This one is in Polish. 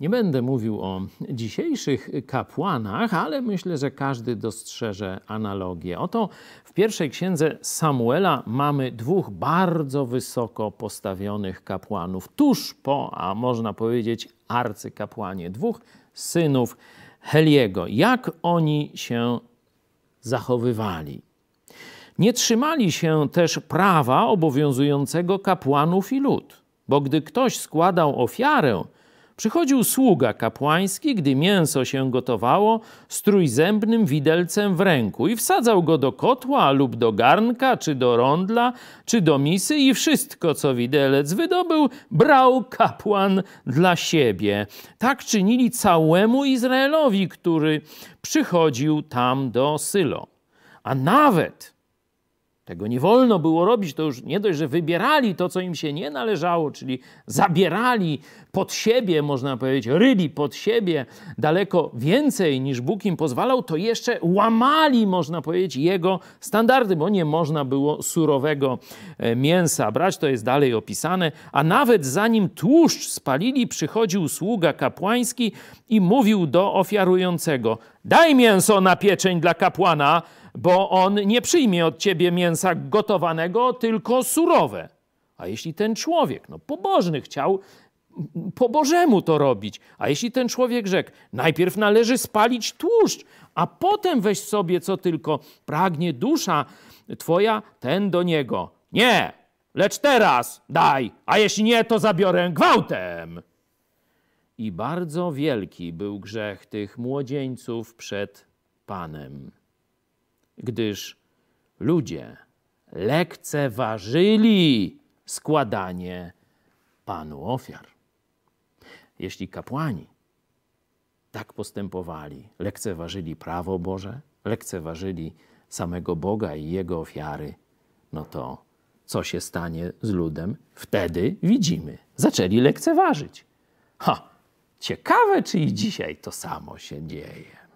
Nie będę mówił o dzisiejszych kapłanach, ale myślę, że każdy dostrzeże analogię. Oto w pierwszej księdze Samuela mamy dwóch bardzo wysoko postawionych kapłanów, tuż po, a można powiedzieć, arcykapłanie, dwóch synów Heliego. Jak oni się zachowywali? Nie trzymali się też prawa obowiązującego kapłanów i lud, bo gdy ktoś składał ofiarę, Przychodził sługa kapłański, gdy mięso się gotowało, z trójzębnym widelcem w ręku i wsadzał go do kotła lub do garnka, czy do rondla, czy do misy i wszystko, co widelec wydobył, brał kapłan dla siebie. Tak czynili całemu Izraelowi, który przychodził tam do Sylo. A nawet tego nie wolno było robić, to już nie dość, że wybierali to, co im się nie należało, czyli zabierali pod siebie, można powiedzieć, ryli pod siebie daleko więcej niż Bóg im pozwalał, to jeszcze łamali, można powiedzieć, jego standardy, bo nie można było surowego e, mięsa brać, to jest dalej opisane. A nawet zanim tłuszcz spalili, przychodził sługa kapłański i mówił do ofiarującego: Daj mięso na pieczeń dla kapłana bo on nie przyjmie od ciebie mięsa gotowanego, tylko surowe. A jeśli ten człowiek, no pobożny chciał po Bożemu to robić, a jeśli ten człowiek rzekł, najpierw należy spalić tłuszcz, a potem weź sobie co tylko pragnie dusza twoja, ten do niego. Nie, lecz teraz daj, a jeśli nie, to zabiorę gwałtem. I bardzo wielki był grzech tych młodzieńców przed Panem gdyż ludzie lekceważyli składanie Panu ofiar. Jeśli kapłani tak postępowali, lekceważyli prawo Boże, lekceważyli samego Boga i Jego ofiary, no to co się stanie z ludem? Wtedy widzimy, zaczęli lekceważyć. Ha, ciekawe, czy i dzisiaj to samo się dzieje.